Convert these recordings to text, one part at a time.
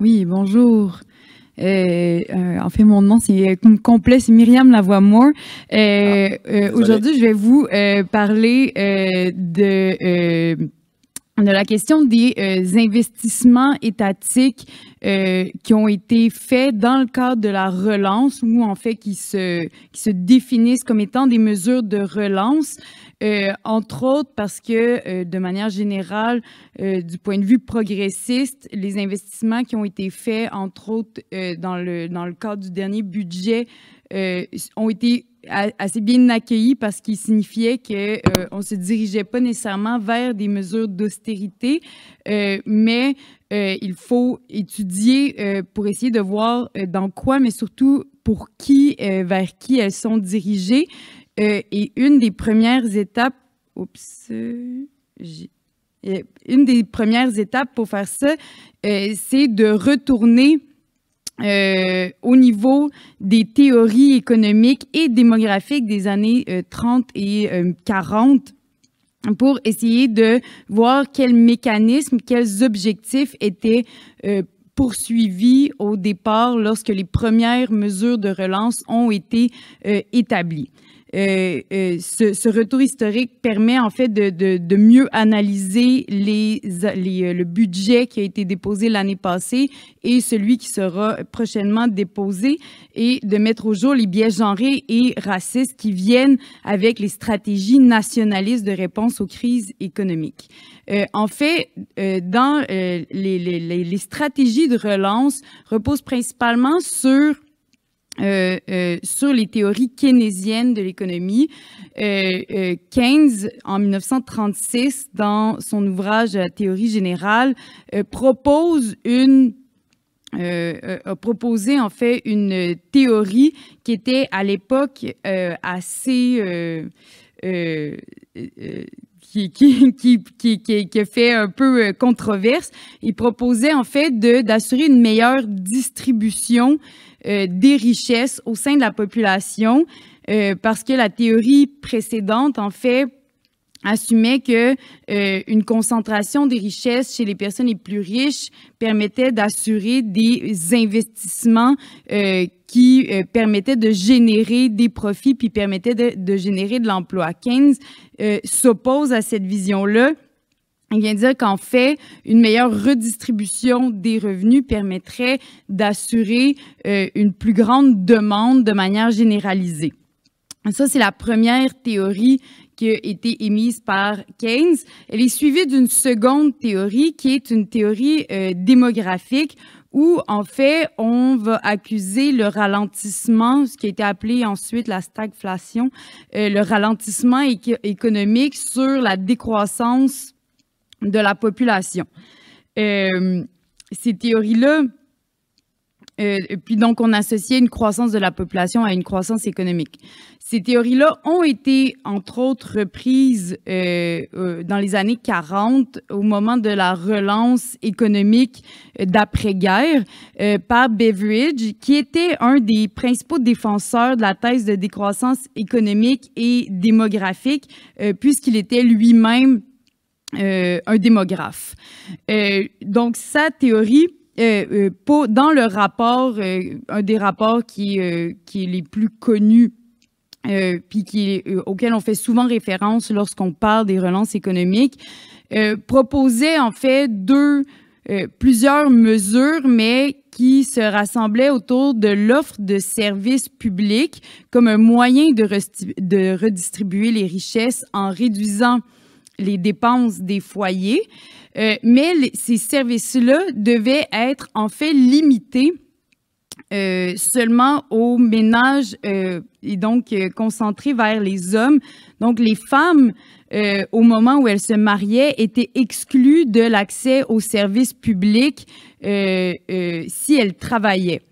Oui, bonjour. Euh, en fait, mon nom c'est euh, complet, c'est Myriam Lavoie Moore. Ah, euh, aujourd'hui, je vais vous parler de la question des investissements étatiques euh, qui ont été faits dans le cadre de la relance ou en fait qui se, se définissent comme étant des mesures de relance, euh, entre autres parce que euh, de manière générale, du point de vue progressiste, les investissements qui ont été faits, entre autres dans, le, dans le cadre du dernier budget, ont été assez bien accueillis parce qu'ils signifiaient qu'on on ne se dirigeait pas nécessairement vers des mesures d'austérité, mais euh, il faut étudier euh, pour essayer de voir euh, dans quoi, mais surtout pour qui, vers qui elles sont dirigées. et une des premières étapes, une des premières étapes pour faire ça, c'est de retourner au niveau des théories économiques et démographiques des années 30 et 40 pour essayer de voir quels mécanismes, quels objectifs étaient euh, poursuivis au départ lorsque les premières mesures de relance ont été euh, établies. Euh, euh, ce, ce, retour historique permet en fait de, de, de mieux analyser les, les, euh, le budget qui a été déposé l'année passée et celui qui sera prochainement déposé et de mettre au jour les biais genrés et racistes qui viennent avec les stratégies nationalistes de réponse aux crises économiques. Euh, en fait, dans les, les, les stratégies de relance reposent principalement sur euh, euh, sur les théories keynésiennes de l'économie. Euh, euh Keynes, en 1936, dans son ouvrage La théorie générale, euh, propose une a proposé en fait une théorie qui était à l'époque assez qui, qui, qui, qui, a fait un peu controverse. Il proposait en fait d'assurer une meilleure distribution euh, des richesses au sein de la population, euh, parce que la théorie précédente, en fait, assumait que euh, une concentration des richesses chez les personnes les plus riches permettait d'assurer des investissements qui permettaient de générer des profits puis permettaient de, de générer de l'emploi. Keynes s'oppose à cette vision-là il vient dire qu'en fait, une meilleure redistribution des revenus permettrait d'assurer euh, une plus grande demande de manière généralisée. Ça, c'est la première théorie qui a été émise par Keynes. Elle est suivie d'une seconde théorie qui est une théorie euh, démographique où, en fait, on va accuser le ralentissement, ce qui a été appelé ensuite la stagflation, euh, le ralentissement économique sur la décroissance de la population. Euh, ces théories-là, euh, puis donc on associait une croissance de la population à une croissance économique. Ces théories-là ont été, entre autres, reprises euh, euh dans les années 40, au moment de la relance économique d'après-guerre, euh, par Beveridge, qui était un des principaux défenseurs de la thèse de décroissance économique et démographique, puisqu'il était lui-même euh, un démographe. Euh, donc, sa théorie euh, dans le rapport, un des rapports qui, est les plus connus, puis qui, auquel on fait souvent référence lorsqu'on parle des relances économiques, proposait en fait deux, plusieurs mesures, mais qui se rassemblaient autour de l'offre de services publics comme un moyen de redistribuer les richesses en réduisant les dépenses des foyers, euh, mais ces services-là devaient être en fait limités euh, seulement aux ménages euh, et donc concentrés vers les hommes. Donc les femmes, au moment où elles se mariaient, étaient exclues de l'accès aux services publics si elles travaillaient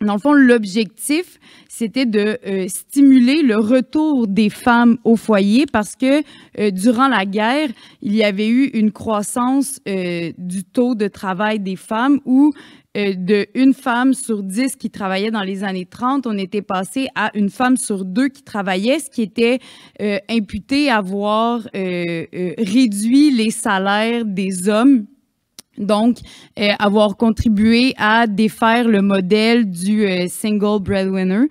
dans le fond, l'objectif, c'était de euh, stimuler le retour des femmes au foyer parce que euh, durant la guerre, il y avait eu une croissance euh, du taux de travail des femmes où de une femme sur dix qui travaillait dans les années 30, on était passé à une femme sur deux qui travaillait, ce qui était imputé à avoir réduit les salaires des hommes donc, euh, avoir contribué à défaire le modèle du euh, single breadwinner.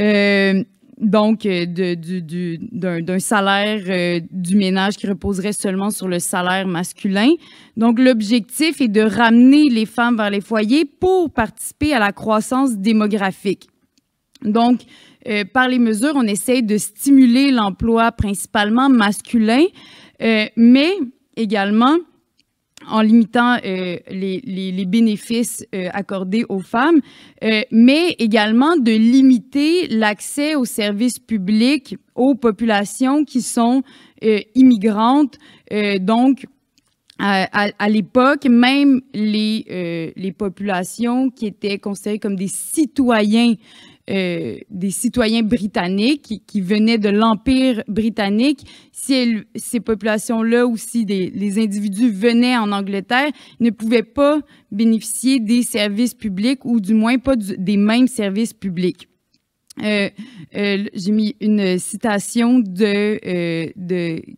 Euh, donc, d'un salaire du ménage qui reposerait seulement sur le salaire masculin. Donc, l'objectif est de ramener les femmes vers les foyers pour participer à la croissance démographique. Donc, par les mesures, on essaye de stimuler l'emploi principalement masculin, mais également en limitant euh, les, bénéfices euh, accordés aux femmes, euh, mais également de limiter l'accès aux services publics aux populations qui sont immigrantes. donc, à, l'époque, même les populations qui étaient considérées comme des citoyens euh, des citoyens britanniques qui, venaient de l'Empire britannique, si ces populations-là ou si les individus venaient en Angleterre, ne pouvaient pas bénéficier des services publics ou du moins pas des mêmes services publics. Euh, euh, j'ai mis une citation de,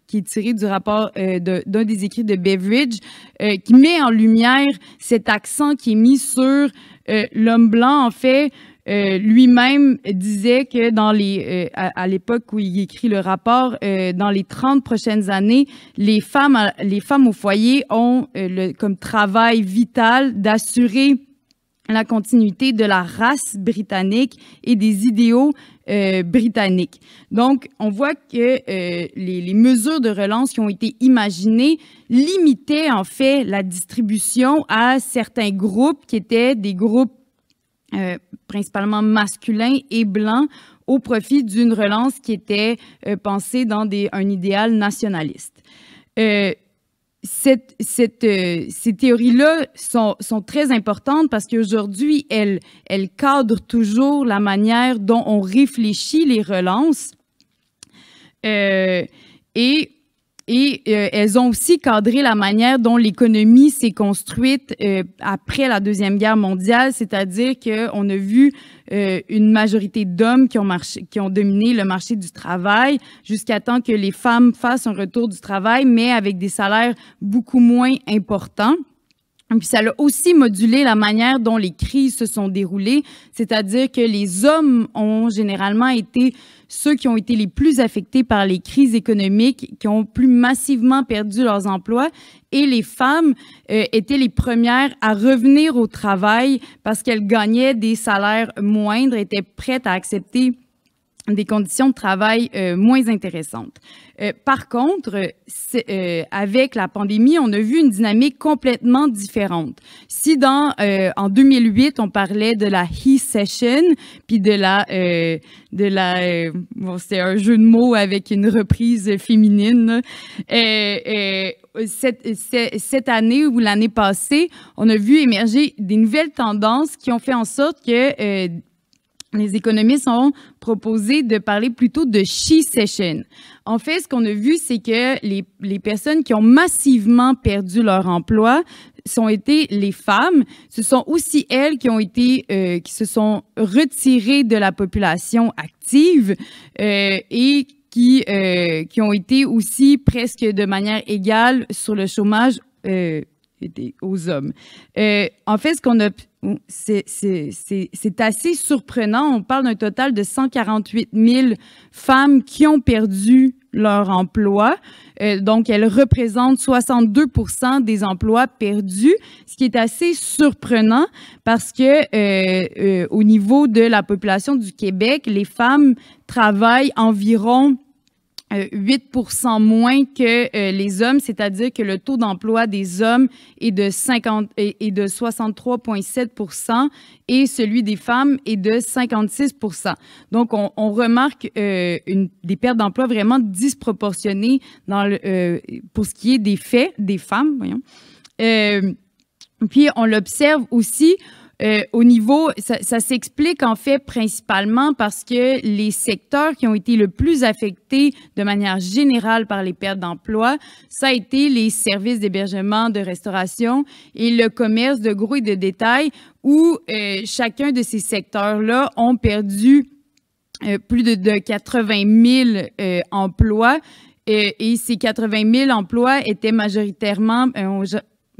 qui est tirée du rapport d'un des écrits de Beveridge qui met en lumière cet accent qui est mis sur l'homme blanc en fait euh, lui-même disait que dans les, euh, à, l'époque où il écrit le rapport, euh, dans les 30 prochaines années, les femmes, les femmes au foyer ont le, comme travail vital d'assurer la continuité de la race britannique et des idéaux britanniques. Donc, on voit que les, les, mesures de relance qui ont été imaginées limitaient en fait la distribution à certains groupes qui étaient des groupes euh, principalement masculin et blanc au profit d'une relance qui était euh, pensée dans un idéal nationaliste. Euh, ces théories-là sont, très importantes parce qu'aujourd'hui, elles, elles cadrent toujours la manière dont on réfléchit les relances. et et euh, elles ont aussi cadré la manière dont l'économie s'est construite euh, après la Deuxième Guerre mondiale, c'est-à-dire qu'on a vu euh, une majorité d'hommes qui, ont qui ont dominé le marché du travail jusqu'à temps que les femmes fassent un retour du travail, mais avec des salaires beaucoup moins importants. Puis ça a aussi modulé la manière dont les crises se sont déroulées, c'est-à-dire que les hommes ont généralement été ceux qui ont été les plus affectés par les crises économiques, qui ont plus massivement perdu leurs emplois, et les femmes euh, étaient les premières à revenir au travail parce qu'elles gagnaient des salaires moindres, étaient prêtes à accepter des conditions de travail euh, moins intéressantes. Euh, par contre, euh, avec la pandémie, on a vu une dynamique complètement différente. Si dans euh, en 2008 on parlait de la he session, puis de la de la c'est un jeu de mots avec une reprise féminine. Cette, cette, année ou l'année passée, on a vu émerger des nouvelles tendances qui ont fait en sorte que les économistes ont proposé de parler plutôt de she session. En fait, ce qu'on a vu, c'est que les, les, personnes qui ont massivement perdu leur emploi sont été les femmes. Ce sont aussi elles qui ont été, euh, qui se sont retirées de la population active euh, et qui, euh, qui ont été aussi presque de manière égale sur le chômage euh, aux hommes. Euh, en fait, ce qu'on a, c'est assez surprenant. On parle d'un total de 148 000 femmes qui ont perdu leur emploi. Euh, donc, elles représentent 62 des emplois perdus, ce qui est assez surprenant parce que euh, au niveau de la population du Québec, les femmes travaillent environ 8 moins que euh, les hommes, c'est-à-dire que le taux d'emploi des hommes est de, 50, et de 63,7 et celui des femmes est de 56 Donc, on, remarque euh, des pertes d'emploi vraiment disproportionnées euh, pour ce qui est des faits des femmes. puis, on l'observe aussi euh, au niveau, ça, s'explique en fait principalement parce que les secteurs qui ont été le plus affectés de manière générale par les pertes d'emplois, ça a été les services d'hébergement, de restauration et le commerce de gros et de détail où euh, chacun de ces secteurs-là ont perdu euh, plus de, 80 000 emplois et ces 80 000 emplois étaient majoritairement,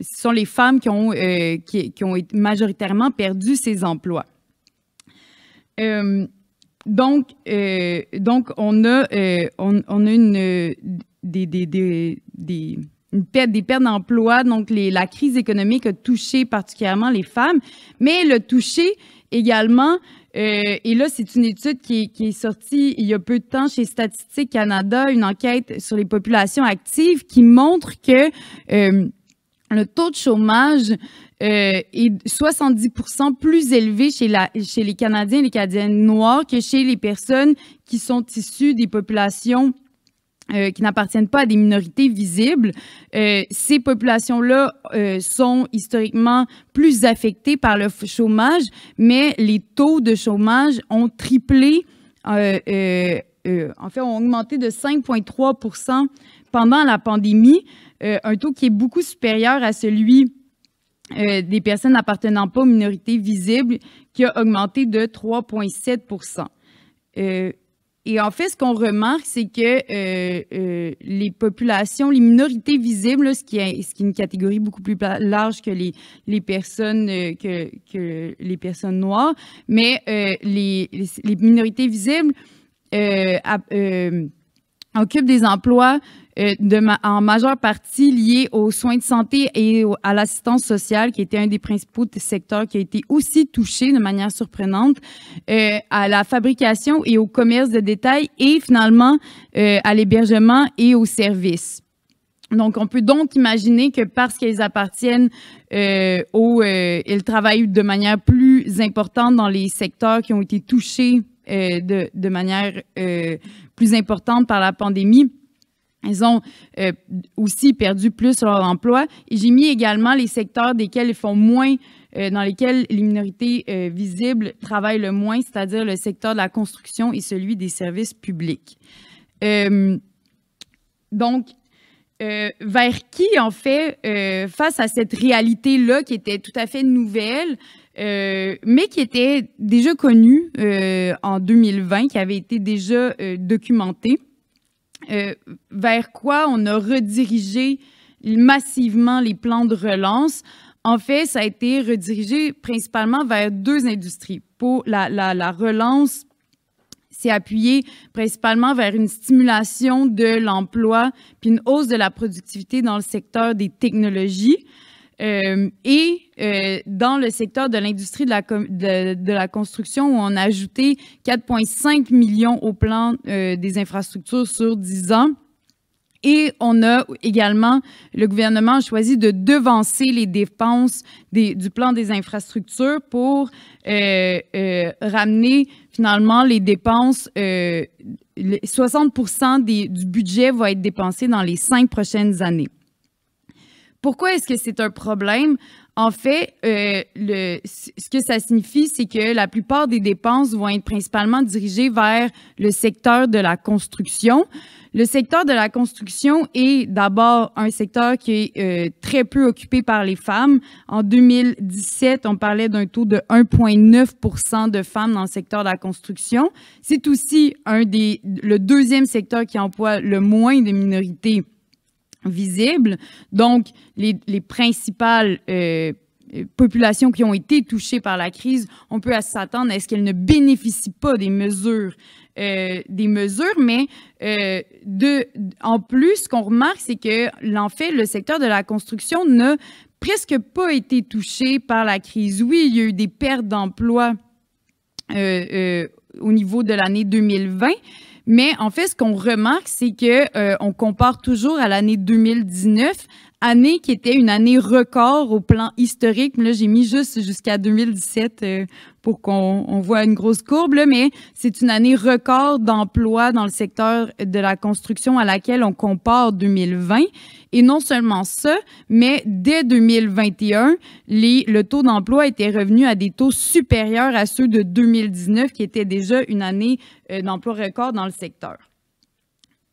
ce sont les femmes qui ont, euh, qui, majoritairement perdu ces emplois. Euh, donc, euh, donc, on a, on, a une, des, des, des, perte, des pertes d'emplois. Donc, les, la crise économique a touché particulièrement les femmes, mais elle a touché également, et là, c'est une étude qui est, sortie il y a peu de temps chez Statistique Canada, une enquête sur les populations actives qui montre que le taux de chômage euh, est 70 plus élevé chez, la, chez les Canadiens et les Canadiennes noirs que chez les personnes qui sont issues des populations euh, qui n'appartiennent pas à des minorités visibles. Euh, ces populations-là sont historiquement plus affectées par le chômage, mais les taux de chômage ont triplé, en fait, ont augmenté de 5,3 pendant la pandémie, euh, un taux qui est beaucoup supérieur à celui euh, des personnes n'appartenant pas aux minorités visibles, qui a augmenté de 3,7 euh, Et en fait, ce qu'on remarque, c'est que les populations, les minorités visibles, ce, qui est, une catégorie beaucoup plus large que les, personnes, noires, mais les, minorités visibles occupent des emplois euh, en majeure partie liée aux soins de santé et à l'assistance sociale, qui était un des principaux secteurs qui a été aussi touché de manière surprenante, euh, à la fabrication et au commerce de détail et finalement euh, à l'hébergement et aux services. Donc, on peut donc imaginer que parce qu'ils appartiennent euh, au, ils travaillent de manière plus importante dans les secteurs qui ont été touchés de, de, manière plus importante par la pandémie ils ont euh, aussi perdu plus leur emploi. Et j'ai mis également les secteurs desquels font moins, euh, dans lesquels les minorités euh, visibles travaillent le moins, c'est-à-dire le secteur de la construction et celui des services publics. donc, vers qui, en fait, face à cette réalité-là qui était tout à fait nouvelle, mais qui était déjà connue en 2020, qui avait été déjà documentée. Euh, vers quoi on a redirigé massivement les plans de relance. En fait, ça a été redirigé principalement vers deux industries. Pour la, relance, s'est appuyé principalement vers une stimulation de l'emploi puis une hausse de la productivité dans le secteur des technologies. Euh, et euh, dans le secteur de l'industrie de la, construction, où on a ajouté 4,5 millions au plan euh, des infrastructures sur 10 ans. Et on a également, le gouvernement a choisi de devancer les dépenses du plan des infrastructures pour ramener finalement les dépenses. Euh, 60 du budget va être dépensé dans les cinq prochaines années pourquoi est-ce que c'est un problème? En fait, euh, le, ce que ça signifie, c'est que la plupart des dépenses vont être principalement dirigées vers le secteur de la construction. Le secteur de la construction est d'abord un secteur qui est euh, très peu occupé par les femmes. En 2017, on parlait d'un taux de 1,9 de femmes dans le secteur de la construction. C'est aussi un des, le deuxième secteur qui emploie le moins de minorités visible. Donc, les, principales euh, euh, populations qui ont été touchées par la crise, on peut s'attendre à ce qu'elles ne bénéficient pas des mesures, euh, des mesures, mais de, en plus, ce qu'on remarque, c'est que, en fait, le secteur de la construction n'a presque pas été touché par la crise. Oui, il y a eu des pertes d'emplois au niveau de l'année 2020, mais en fait, ce qu'on remarque, c'est que euh, on compare toujours à l'année 2019 année qui était une année record au plan historique. Là, j'ai mis juste jusqu'à 2017 euh, pour qu'on voit une grosse courbe, mais c'est une année record d'emploi dans le secteur de la construction à laquelle on compare 2020. Et non seulement ça, mais dès 2021, le taux d'emploi était revenu à des taux supérieurs à ceux de 2019, qui était déjà une année euh, d'emploi record dans le secteur.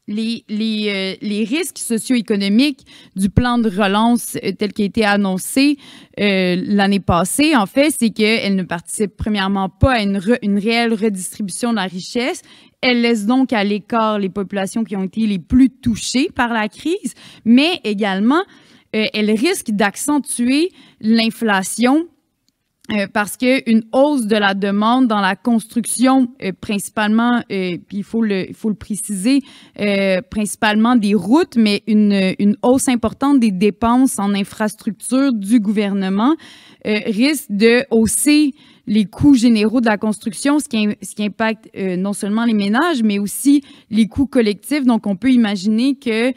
Euh, les, risques socio-économiques du plan de relance euh, tel qu'il a été annoncé euh, l'année passée, en fait, c'est qu'elle ne participe premièrement pas à une, une réelle redistribution de la richesse elle laisse donc à l'écart les populations qui ont été les plus touchées par la crise, mais également, elle risque d'accentuer l'inflation euh, parce qu'une hausse de la demande dans la construction, euh, principalement, euh, il faut le, faut le préciser, principalement des routes, mais une, une, hausse importante des dépenses en infrastructure du gouvernement risque de hausser les coûts généraux de la construction, ce qui, impacte euh, non seulement les ménages, mais aussi les coûts collectifs. Donc, on peut imaginer que euh,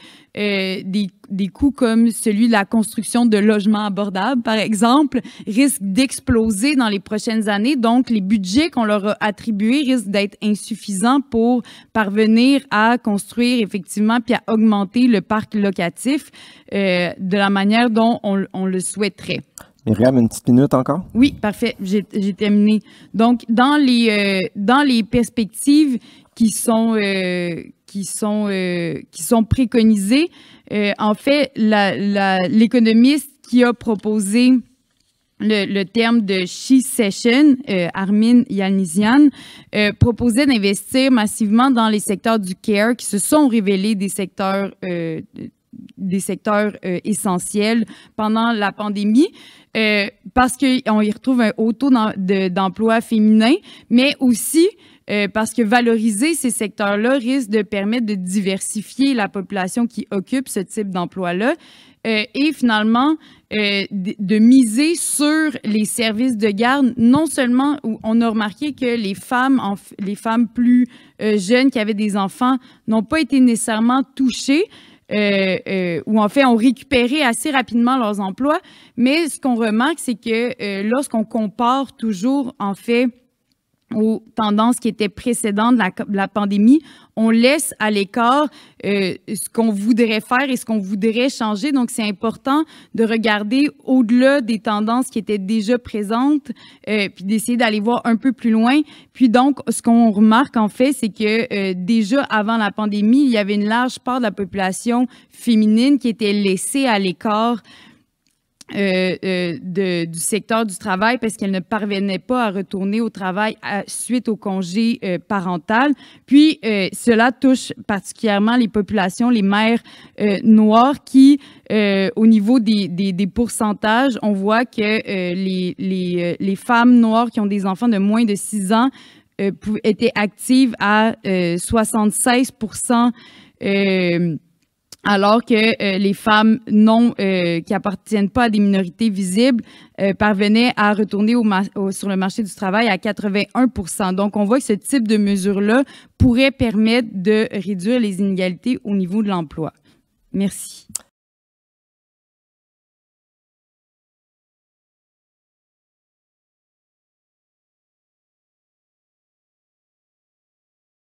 des, des, coûts comme celui de la construction de logements abordables, par exemple, risquent d'exploser dans les prochaines années. Donc, les budgets qu'on leur a attribués risquent d'être insuffisants pour parvenir à construire effectivement puis à augmenter le parc locatif euh, de la manière dont on le souhaiterait. Myriam, une petite minute encore? Oui, parfait, j'ai terminé. Donc, dans les, euh, dans les perspectives qui sont, euh, qui sont, euh, qui sont préconisées, en fait, l'économiste qui a proposé le, terme de She Session, Armin Yanisian, proposait d'investir massivement dans les secteurs du care qui se sont révélés des secteurs des secteurs euh, essentiels pendant la pandémie euh, parce qu'on y retrouve un haut taux d'emploi féminin, mais aussi euh, parce que valoriser ces secteurs-là risque de permettre de diversifier la population qui occupe ce type d'emploi-là et finalement de, miser sur les services de garde. Non seulement où on a remarqué que les femmes, les femmes plus jeunes qui avaient des enfants n'ont pas été nécessairement touchées, euh, euh en fait ont récupéré assez rapidement leurs emplois. Mais ce qu'on remarque, c'est que euh, lorsqu'on compare toujours en fait aux tendances qui étaient précédentes de la, pandémie. On laisse à l'écart euh, ce qu'on voudrait faire et ce qu'on voudrait changer. Donc, c'est important de regarder au-delà des tendances qui étaient déjà présentes, euh, puis d'essayer d'aller voir un peu plus loin. Puis donc, ce qu'on remarque en fait, c'est que euh, déjà avant la pandémie, il y avait une large part de la population féminine qui était laissée à l'écart euh, euh, du secteur du travail parce qu'elle ne parvenait pas à retourner au travail suite au congé euh, parental. Puis, cela touche particulièrement les populations, les mères noires qui, au niveau des, pourcentages, on voit que les, femmes noires qui ont des enfants de moins de 6 ans étaient actives à 76 alors que euh, les femmes non euh, qui appartiennent pas à des minorités visibles euh, parvenaient à retourner sur le marché du travail à 81 Donc, on voit que ce type de mesure-là pourrait permettre de réduire les inégalités au niveau de l'emploi. Merci.